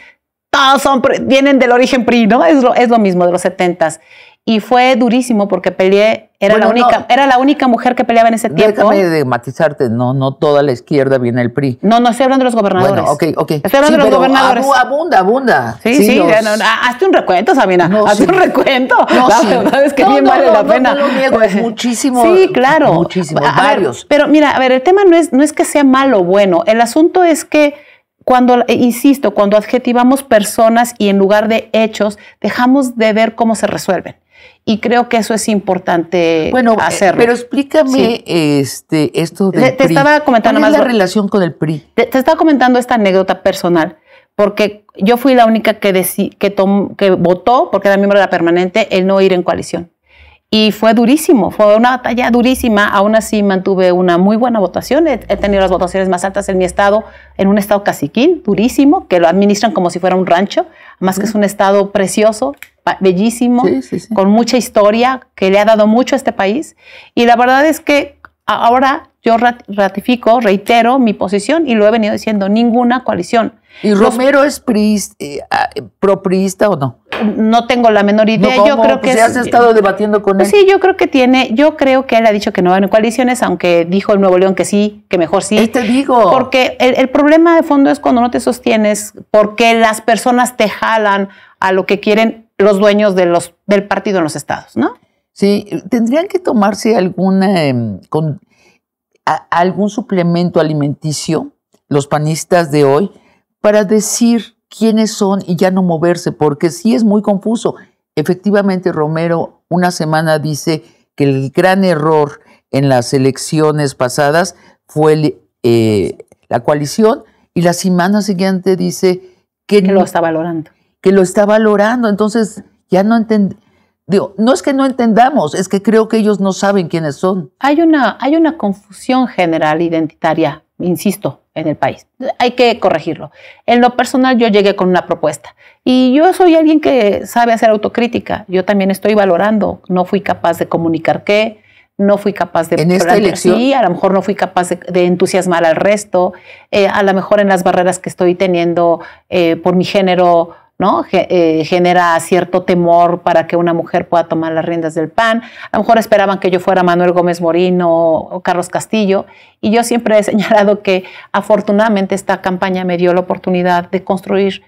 todos vienen del origen PRI, ¿no? Es es lo mismo de los setentas y fue durísimo porque peleé, era, la única, era la única mujer que peleaba en ese tiempo. Déjame de matizarte, no, no toda la izquierda viene el PRI. No, no estoy hablando de los gobernadores. Bueno, okay. okay. Estoy hablando de los gobernadores. abunda, abunda. Sí, sí, ah, hazte un recuento, Sabina, hazte un recuento. No, es que bien vale la pena. No, lo niego, es muchísimo. Sí, claro. Muchísimo, varios. pero mira, a ver, el tema no es, no es que sea malo o bueno, el asunto es que cuando, eh, insisto, cuando adjetivamos personas y en lugar de hechos, dejamos de ver cómo se resuelven y creo que eso es importante eh, hacerlo. Pero explícame este, esto del te, estaba comentando más la relación con el PRI? Te, estaba comentando esta anécdota personal, porque yo fui la única que, que, que votó, porque era miembro de la permanente, el no ir en coalición. Y fue durísimo, fue una batalla durísima. Aún así mantuve una muy buena votación. He, he, tenido las votaciones más altas en mi estado, en un estado caciquín, durísimo, que lo administran como si fuera un rancho. Además que es un estado precioso, bellísimo, con mucha historia que le ha dado mucho a este país. Y la verdad es que ahora yo ratifico, reitero mi posición y lo he venido diciendo, ninguna coalición. ¿Y Romero es priista, eh, ah, propriista o no? no tengo la menor idea. yo creo que pues has estado debatiendo con pues él. Sí, yo creo que tiene, yo creo que él ha dicho que no van a coaliciones, aunque dijo el Nuevo León que sí, que mejor sí. Ahí te digo. Porque el, problema de fondo es cuando no te sostienes, porque las personas te jalan a lo que quieren los dueños del partido en los estados, ¿no? Sí, tendrían que tomarse alguna em, algún suplemento alimenticio los panistas de hoy para decir quiénes son y ya no moverse, porque sí es muy confuso. Efectivamente, Romero una semana dice que el gran error en las elecciones pasadas fue eh, la coalición y la semana siguiente dice que, lo está valorando. Que lo está valorando, entonces ya no Digo, no es que no entendamos, es que creo que ellos no saben quiénes son. Hay una, hay una confusión general identitaria, insisto, en el país. Hay que corregirlo. En lo personal yo llegué con una propuesta y yo soy alguien que sabe hacer autocrítica. Yo también estoy valorando, no fui capaz de comunicar qué, no fui capaz de... En esta elección. Sí, a lo mejor no fui capaz de, entusiasmar al resto, eh, a lo mejor en las barreras que estoy teniendo eh, por mi género ¿no? Eh, genera cierto temor para que una mujer pueda tomar las riendas del PAN. A lo mejor esperaban que yo fuera Manuel Gómez Morino o Carlos Castillo, y yo siempre he señalado que afortunadamente esta campaña me dio la oportunidad de construir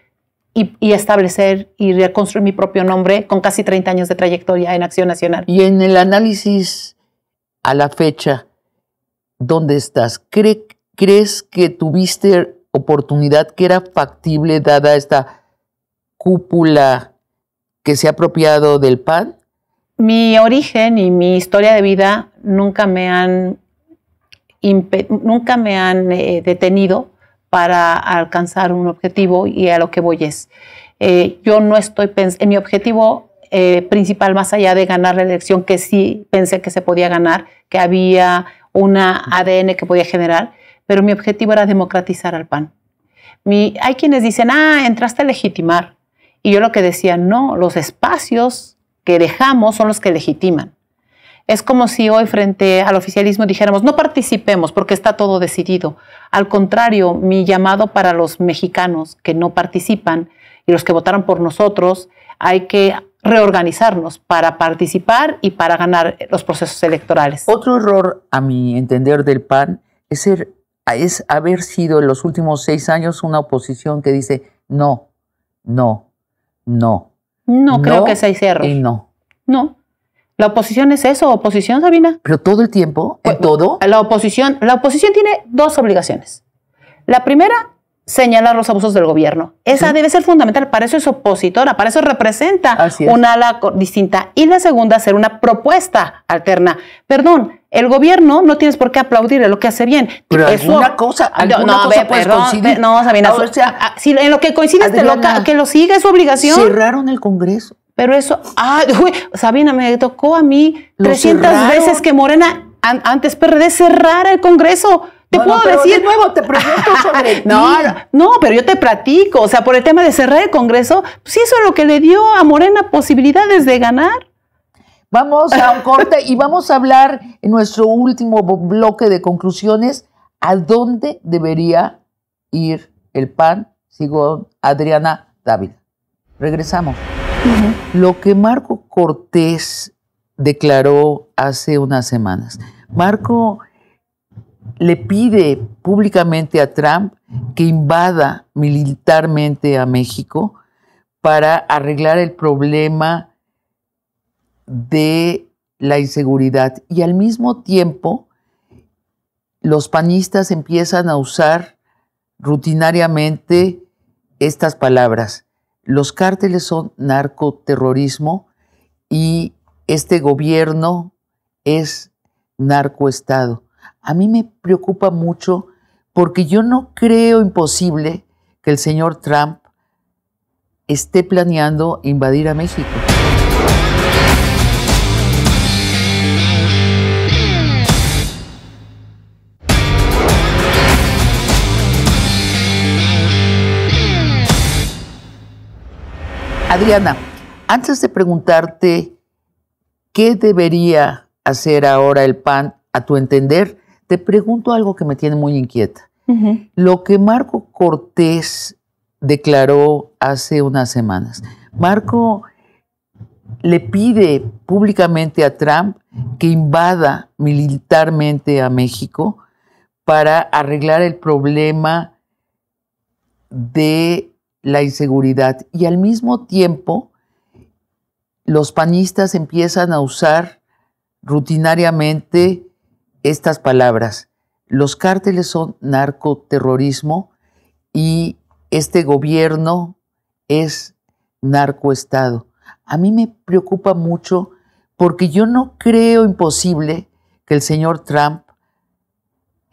y, establecer y reconstruir mi propio nombre con casi 30 años de trayectoria en Acción Nacional. Y en el análisis a la fecha, ¿dónde estás? ¿Crees que tuviste oportunidad que era factible dada esta cúpula que se ha apropiado del pan? Mi origen y mi historia de vida nunca me han, nunca me han eh, detenido para alcanzar un objetivo y a lo que voy es. Eh, yo no estoy en mi objetivo eh, principal, más allá de ganar la elección, que sí pensé que se podía ganar, que había una ADN que podía generar, pero mi objetivo era democratizar al PAN. hay quienes dicen, ah, entraste a legitimar. Y yo lo que decía, no, los espacios que dejamos son los que legitiman. Es como si hoy frente al oficialismo dijéramos, no participemos porque está todo decidido. Al contrario, mi llamado para los mexicanos que no participan y los que votaron por nosotros, hay que reorganizarnos para participar y para ganar los procesos electorales. Otro error, a mi entender, del PAN es, haber sido en los últimos seis años una oposición que dice, no, no, no. No creo que se cierre. Y no. No. La oposición es eso, oposición, Sabina. Pero todo el tiempo, en pues, todo. La oposición, la oposición tiene dos obligaciones. La primera, señalar los abusos del gobierno. Esa debe ser fundamental, para eso es opositora, para eso representa una ala distinta. Y la segunda, hacer una propuesta alterna. Perdón, el gobierno no tienes por qué aplaudirle lo que hace bien. Pero es alguna cosa, no, cosa No, Sabina, ah, si en lo que coincides te lo, que lo siga es su obligación. Cerraron el Congreso. Pero eso, ah, Sabina, me tocó a mí 300 veces que Morena, antes PRD, cerrara el Congreso. Te puedo decir. De nuevo, te pregunto sobre no, no, pero yo te platico. O sea, por el tema de cerrar el Congreso, sí eso es lo que le dio a Morena posibilidades de ganar. Vamos a un corte y vamos a hablar en nuestro último bloque de conclusiones a dónde debería ir el PAN, sigo Adriana Dávila. Regresamos. Lo que Marco Cortés declaró hace unas semanas. Marco le pide públicamente a Trump que invada militarmente a México para arreglar el problema de la inseguridad y al mismo tiempo los panistas empiezan a usar rutinariamente estas palabras. Los cárteles son narcoterrorismo y este gobierno es narcoestado. A mí me preocupa mucho porque yo no creo imposible que el señor Trump esté planeando invadir a México. Adriana, antes de preguntarte qué debería hacer ahora el PAN, a tu entender, te pregunto algo que me tiene muy inquieta. Lo que Marco Cortés declaró hace unas semanas. Marco le pide públicamente a Trump que invada militarmente a México para arreglar el problema de la inseguridad y al mismo tiempo los panistas empiezan a usar rutinariamente estas palabras. Los cárteles son narcoterrorismo y este gobierno es narcoestado. A mí me preocupa mucho porque yo no creo imposible que el señor Trump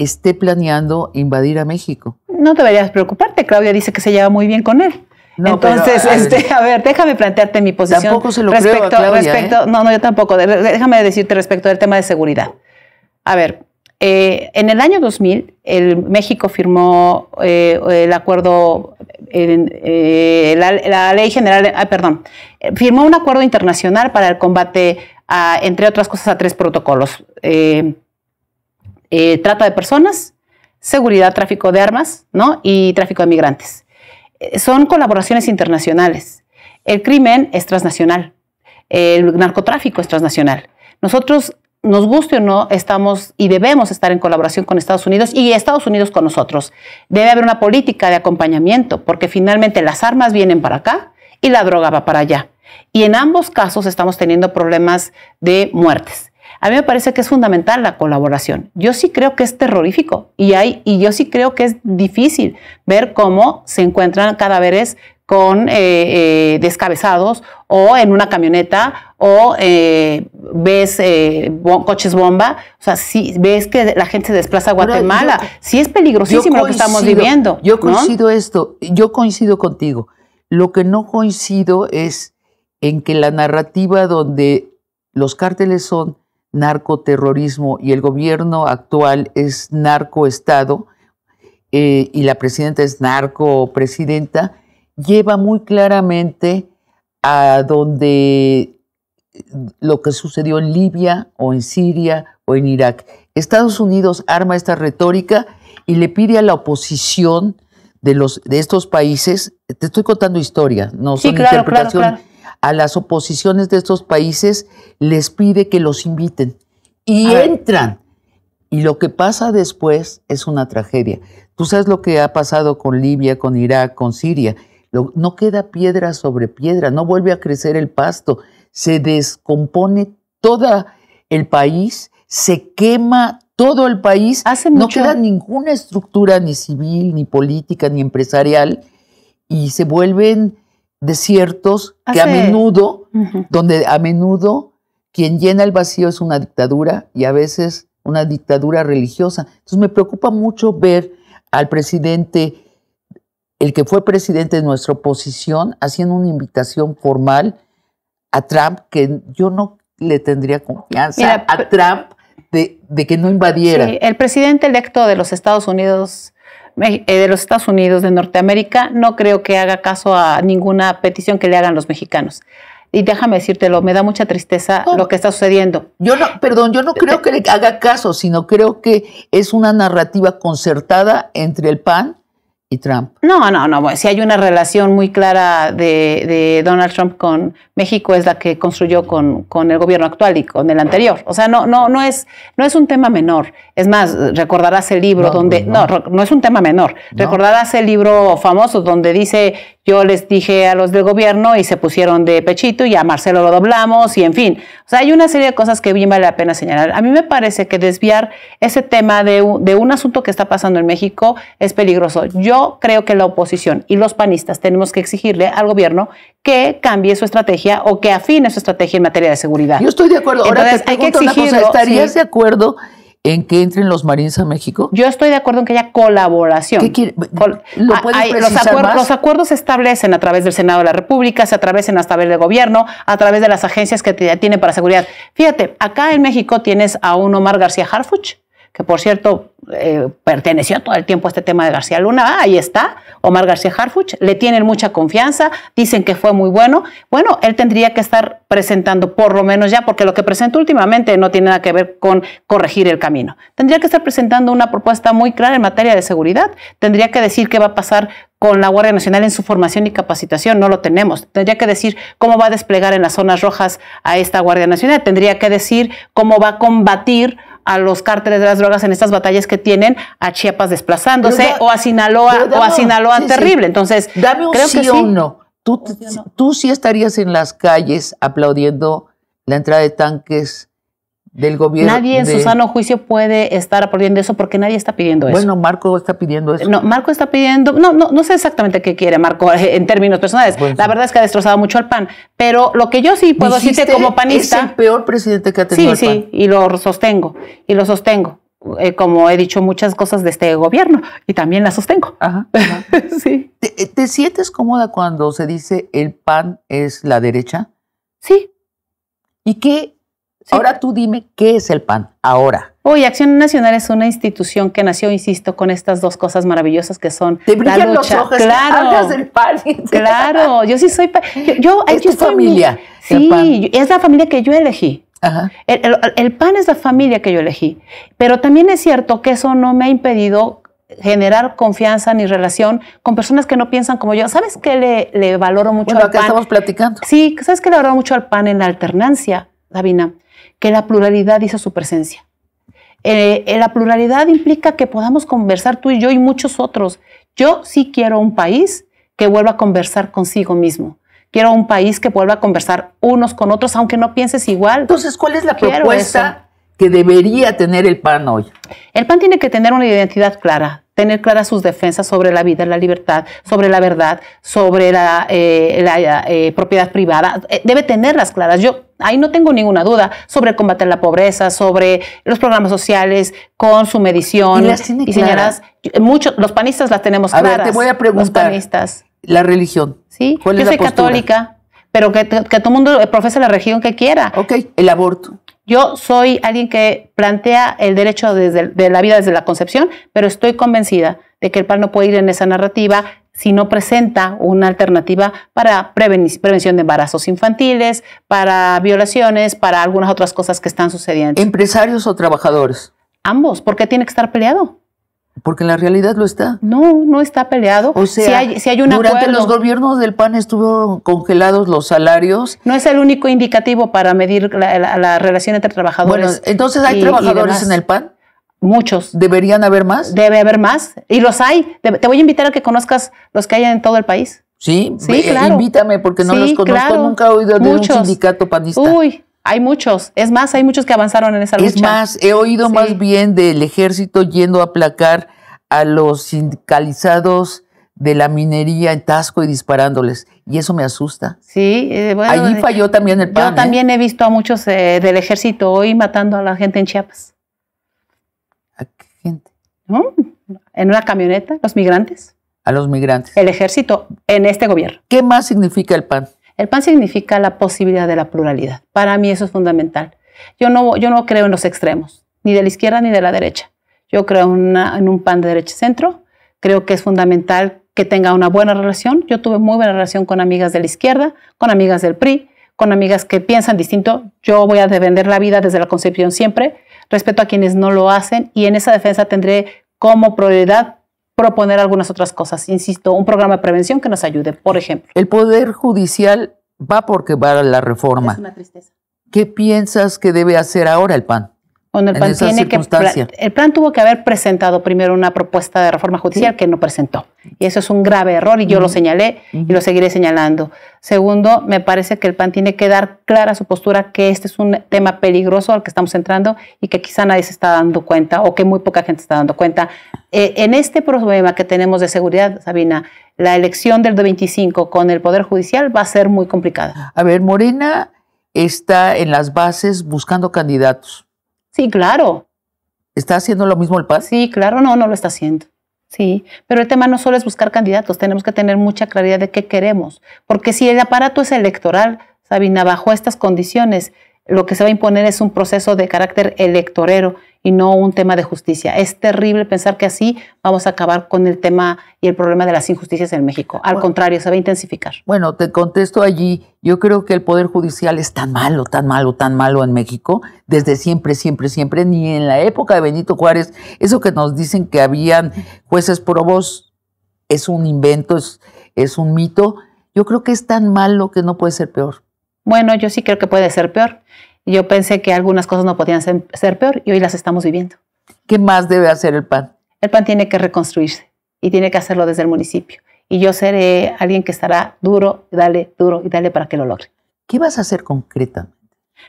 esté planeando invadir a México. No deberías preocuparte, Claudia dice que se lleva muy bien con él. No, Entonces, a, este, ver, a ver, déjame plantearte mi posición. Tampoco se lo creo a respecto, ¿eh? No, no, yo tampoco. Déjame decirte respecto al tema de seguridad. A ver, eh, en el año 2000, el México firmó eh, el acuerdo, la, ley general, ah, perdón, firmó un acuerdo internacional para el combate, a, entre otras cosas, a tres protocolos. Eh, trata de personas, seguridad, tráfico de armas ¿no? y tráfico de migrantes. Eh, son colaboraciones internacionales. El crimen es transnacional. El narcotráfico es transnacional. Nosotros, nos guste o no, estamos y debemos estar en colaboración con Estados Unidos y Estados Unidos con nosotros. Debe haber una política de acompañamiento porque finalmente las armas vienen para acá y la droga va para allá. Y en ambos casos estamos teniendo problemas de muertes. A mí me parece que es fundamental la colaboración. Yo sí creo que es terrorífico y, hay, y yo sí creo que es difícil ver cómo se encuentran cadáveres con eh, eh, descabezados o en una camioneta o eh, ves coches bomba, o sea, si ves que la gente se desplaza a Guatemala, sí es peligrosísimo lo que estamos viviendo. Yo coincido esto, yo coincido contigo. Lo que no coincido es en que la narrativa donde los cárteles son narcoterrorismo y el gobierno actual es narcoestado eh, y la presidenta es narcopresidenta, lleva muy claramente a donde lo que sucedió en Libia o en Siria o en Irak. Estados Unidos arma esta retórica y le pide a la oposición de, los, de estos países, te estoy contando historia, no son interpretaciones a las oposiciones de estos países les pide que los inviten y entran. Y lo que pasa después es una tragedia. Tú sabes lo que ha pasado con Libia, con Irak, con Siria. no queda piedra sobre piedra, no vuelve a crecer el pasto, se descompone todo el país, se quema todo el país, no queda ninguna estructura ni civil, ni política, ni empresarial, y se vuelven desiertos que a menudo, donde a menudo quien llena el vacío es una dictadura y a veces una dictadura religiosa. Entonces me preocupa mucho ver al presidente, el que fue presidente de nuestra oposición, haciendo una invitación formal a Trump, que yo no le tendría confianza a Trump de, que no invadiera. el presidente electo de los Estados Unidos eh, de los Estados Unidos, de Norteamérica, no creo que haga caso a ninguna petición que le hagan los mexicanos. Y déjame decírtelo, me da mucha tristeza lo que está sucediendo. Yo no, perdón, yo no creo que le haga caso, sino creo que es una narrativa concertada entre el PAN Trump. No, no, no. si hay una relación muy clara de, Donald Trump con México, es la que construyó con, con, el gobierno actual y con el anterior. O sea, no, no, no, es, no es un tema menor. Es más, recordarás el libro donde. Pues no. no, es un tema menor. Recordarás el libro famoso donde dice yo les dije a los del gobierno y se pusieron de pechito y a Marcelo lo doblamos y en fin. O sea, hay una serie de cosas que bien vale la pena señalar. A mí me parece que desviar ese tema de, un asunto que está pasando en México es peligroso. Yo creo que la oposición y los panistas tenemos que exigirle al gobierno que cambie su estrategia o que afine su estrategia en materia de seguridad. Yo estoy de acuerdo. Ahora hay que exigirlo, ¿Estarías de acuerdo? en que entren los Marines a México? Yo estoy de acuerdo en que haya colaboración. ¿Qué quiere? los, acuerdos se establecen a través del Senado de la República, se atraviesan a través del gobierno, a través de las agencias que tienen para seguridad. Fíjate, acá en México tienes a un Omar García Harfuch, que por cierto eh, perteneció todo el tiempo a este tema de García Luna, ah, ahí está, Omar García Harfuch, le tienen mucha confianza, dicen que fue muy bueno. Bueno, él tendría que estar presentando por lo menos ya, porque lo que presentó últimamente no tiene nada que ver con corregir el camino. Tendría que estar presentando una propuesta muy clara en materia de seguridad, tendría que decir qué va a pasar con la Guardia Nacional en su formación y capacitación, no lo tenemos. Tendría que decir cómo va a desplegar en las zonas rojas a esta Guardia Nacional, tendría que decir cómo va a combatir a los cárteles de las drogas en estas batallas que tienen a Chiapas desplazándose o a Sinaloa o a Sinaloa terrible. Entonces, creo que o Tú, tú sí estarías en las calles aplaudiendo la entrada de tanques del gobierno. Nadie en su sano juicio puede estar aplaudiendo eso porque nadie está pidiendo eso. Bueno, Marco está pidiendo eso. No, Marco está pidiendo, no, no, no sé exactamente qué quiere Marco eh, en términos personales. la verdad es que ha destrozado mucho al PAN, pero lo que yo sí puedo decirte como panista... Es el peor presidente que ha tenido. Sí, sí, y lo sostengo, y lo sostengo. Eh, como he dicho muchas cosas de este gobierno y también la sostengo. Ajá, sí. Eh, ¿Te sientes cómoda cuando se dice el PAN es la derecha? Sí. ¿Y qué Ahora tú dime qué es el PAN, ahora. Hoy Acción Nacional es una institución que nació, insisto, con estas dos cosas maravillosas que son la lucha. Los ojos, claro, del PAN. claro, yo sí soy Yo, es tu familia. sí, es la familia que yo elegí. Ajá. El, PAN es la familia que yo elegí. Pero también es cierto que eso no me ha impedido generar confianza ni relación con personas que no piensan como yo. ¿Sabes qué le, valoro mucho bueno, al acá estamos platicando. Sí, ¿sabes qué le valoro mucho al pan en la alternancia, Davina? que la pluralidad hizo su presencia. Eh, eh, la pluralidad implica que podamos conversar tú y yo y muchos otros. Yo sí quiero un país que vuelva a conversar consigo mismo. Quiero un país que vuelva a conversar unos con otros, aunque no pienses igual. Entonces, ¿cuál es la quiero propuesta que debería tener el PAN hoy? El PAN tiene que tener una identidad clara, tener claras sus defensas sobre la vida, la libertad, sobre la verdad, sobre la, eh, eh, propiedad privada. Eh, debe tenerlas claras. Yo ahí no tengo ninguna duda sobre combater la pobreza, sobre los programas sociales, con su medición. Y las muchos, los panistas las tenemos a claras. Ver, te voy a preguntar. Los panistas. La religión. Sí, ¿Cuál yo soy católica pero que, que todo el mundo profese la región que quiera. Ok, el aborto. Yo soy alguien que plantea el derecho de la vida desde la concepción, pero estoy convencida de que el PAN no puede ir en esa narrativa si no presenta una alternativa para prevención de embarazos infantiles, para violaciones, para algunas otras cosas que están sucediendo. ¿Empresarios o trabajadores? Ambos, porque tiene que estar peleado. Porque en la realidad lo está. No, no está peleado. O sea, si hay, durante los gobiernos del PAN estuvo congelados los salarios. No es el único indicativo para medir la, la, relación entre trabajadores. Bueno, entonces hay trabajadores en el PAN. Muchos. ¿Deberían haber más? Debe haber más. Y los hay. Te voy a invitar a que conozcas los que hay en todo el país. Sí, sí eh, claro. invítame porque no los conozco. Nunca he oído de un sindicato panista. Uy, hay muchos, es más, hay muchos que avanzaron en esa lucha. Es más, he oído más bien del ejército yendo a aplacar a los sindicalizados de la minería en Tasco y disparándoles. Y eso me asusta. Sí, eh, bueno, Allí eh, falló también el PAN. Yo ¿eh? también he visto a muchos del ejército hoy matando a la gente en Chiapas. ¿A qué gente? En una camioneta, los migrantes. A los migrantes. El ejército en este gobierno. ¿Qué más significa el PAN? El pan significa la posibilidad de la pluralidad. Para mí eso es fundamental. Yo no, yo no creo en los extremos, ni de la izquierda ni de la derecha. Yo creo en un pan de derecha-centro. Creo que es fundamental que tenga una buena relación. Yo tuve muy buena relación con amigas de la izquierda, con amigas del PRI, con amigas que piensan distinto. Yo voy a defender la vida desde la concepción siempre. Respeto a quienes no lo hacen y en esa defensa tendré como prioridad proponer algunas otras cosas. Insisto, un programa de prevención que nos ayude, por ejemplo. El Poder Judicial va porque va a la reforma. Es una tristeza. ¿Qué piensas que debe hacer ahora el PAN? el PAN que el plan tuvo que haber presentado primero una propuesta de reforma judicial que no presentó. Y eso es un grave error y yo lo señalé y lo seguiré señalando. Segundo, me parece que el PAN tiene que dar clara su postura que este es un tema peligroso al que estamos entrando y que quizá nadie se está dando cuenta o que muy poca gente está dando cuenta. Eh, en este problema que tenemos de seguridad, Sabina, la elección del 25 con el Poder Judicial va a ser muy complicada. A ver, Morena está en las bases buscando candidatos Sí, claro. ¿Está haciendo lo mismo el PAS? Sí, claro, no, no lo está haciendo. Sí, pero el tema no solo es buscar candidatos, tenemos que tener mucha claridad de qué queremos, porque si el aparato es electoral, Sabina, bajo estas condiciones, lo que se va a imponer es un proceso de carácter electorero y no un tema de justicia. Es terrible pensar que así vamos a acabar con el tema y el problema de las injusticias en México. Al contrario, se va a intensificar. Bueno, te contesto allí. Yo creo que el Poder Judicial es tan malo, tan malo, tan malo en México, desde siempre, siempre, siempre, ni en la época de Benito Juárez. Eso que nos dicen que habían jueces probos es un invento, es un mito. Yo creo que es tan malo que no puede ser peor. Bueno, yo sí creo que puede ser peor. Yo pensé que algunas cosas no podían ser, peor y hoy las estamos viviendo. ¿Qué más debe hacer el PAN? El PAN tiene que reconstruirse y tiene que hacerlo desde el municipio. Y yo seré alguien que estará duro, dale, duro y dale para que lo logre. ¿Qué vas a hacer concretamente?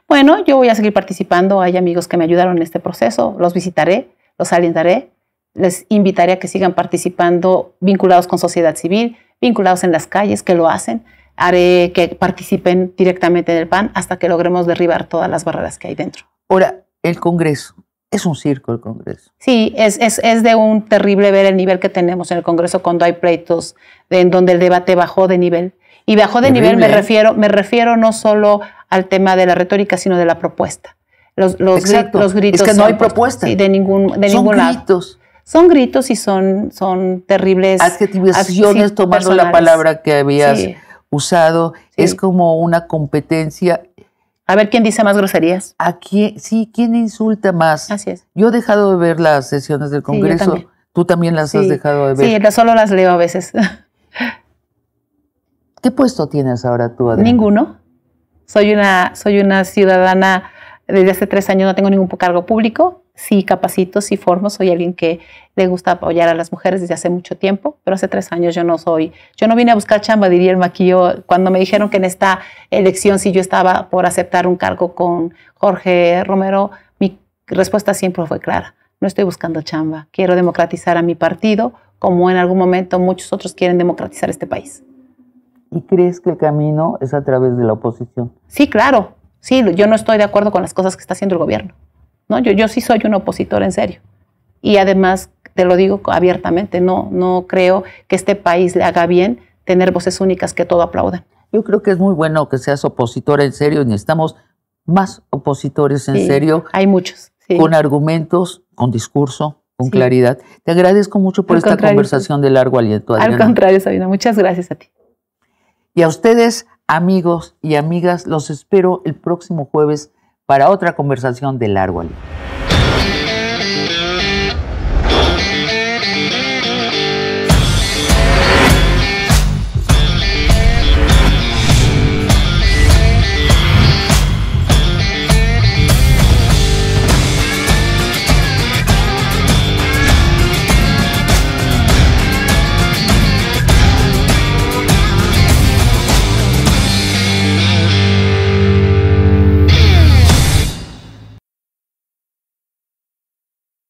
Bueno, yo voy a seguir participando. Hay amigos que me ayudaron en este proceso. Los visitaré, los alentaré. Les invitaré a que sigan participando vinculados con sociedad civil, vinculados en las calles, que lo hacen haré que participen directamente en el PAN hasta que logremos derribar todas las barreras que hay dentro. Ahora, el Congreso. Es un circo el Congreso. Sí, es, de un terrible ver el nivel que tenemos en el Congreso cuando hay pleitos en donde el debate bajó de nivel. Y bajó de nivel me ¿eh? refiero, me refiero no solo al tema de la retórica, sino de la propuesta. Los, los gritos. Es que no hay propuesta. de ningún, de son gritos. Son gritos y son, son terribles. Adjetivaciones, la palabra que habías usado, es como una competencia. A ver quién dice más groserías. ¿A quién? Sí, quién insulta más. Así es. Yo he dejado de ver las sesiones del Congreso. Tú también las has dejado de ver. Sí, solo las leo a veces. ¿Qué puesto tienes ahora tú, Ninguno. Soy una, soy una ciudadana desde hace tres años no tengo ningún cargo público sí capacito, sí formo, soy alguien que le gusta apoyar a las mujeres desde hace mucho tiempo, pero hace tres años yo no soy, yo no vine a buscar chamba, diría el maquillo, cuando me dijeron que en esta elección si yo estaba por aceptar un cargo con Jorge Romero, mi respuesta siempre fue clara, no estoy buscando chamba, quiero democratizar a mi partido, como en algún momento muchos otros quieren democratizar este país. ¿Y crees que el camino es a través de la oposición? Sí, claro. Sí, yo no estoy de acuerdo con las cosas que está haciendo el gobierno ¿no? Yo, yo sí soy un opositor en serio. Y además, te lo digo abiertamente, no, no creo que este país le haga bien tener voces únicas que todo aplaudan. Yo creo que es muy bueno que seas opositor en serio. Necesitamos más opositores en serio. Hay muchos. Con argumentos, con discurso, con claridad. Te agradezco mucho por esta conversación de largo aliento. Al contrario, Sabina, muchas gracias a ti. Y a ustedes, amigos y amigas, los espero el próximo jueves para otra conversación de largo aliento.